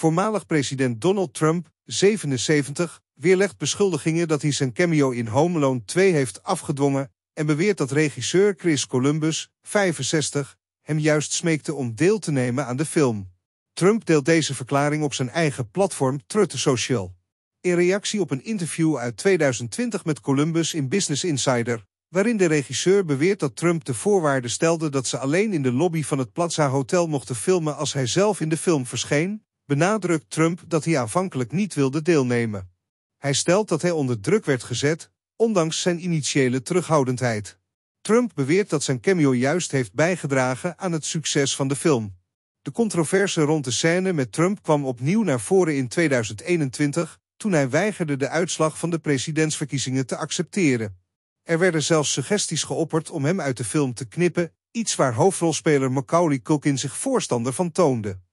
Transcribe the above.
voormalig president Donald Trump, 77, weerlegt beschuldigingen dat hij zijn cameo in Home Alone 2 heeft afgedwongen en beweert dat regisseur Chris Columbus, 65, hem juist smeekte om deel te nemen aan de film. Trump deelt deze verklaring op zijn eigen platform Trutte Social. In reactie op een interview uit 2020 met Columbus in Business Insider, waarin de regisseur beweert dat Trump de voorwaarden stelde dat ze alleen in de lobby van het Plaza Hotel mochten filmen als hij zelf in de film verscheen, benadrukt Trump dat hij aanvankelijk niet wilde deelnemen. Hij stelt dat hij onder druk werd gezet, ondanks zijn initiële terughoudendheid. Trump beweert dat zijn cameo juist heeft bijgedragen aan het succes van de film. De controverse rond de scène met Trump kwam opnieuw naar voren in 2021, toen hij weigerde de uitslag van de presidentsverkiezingen te accepteren. Er werden zelfs suggesties geopperd om hem uit de film te knippen, iets waar hoofdrolspeler Macaulay Culkin zich voorstander van toonde.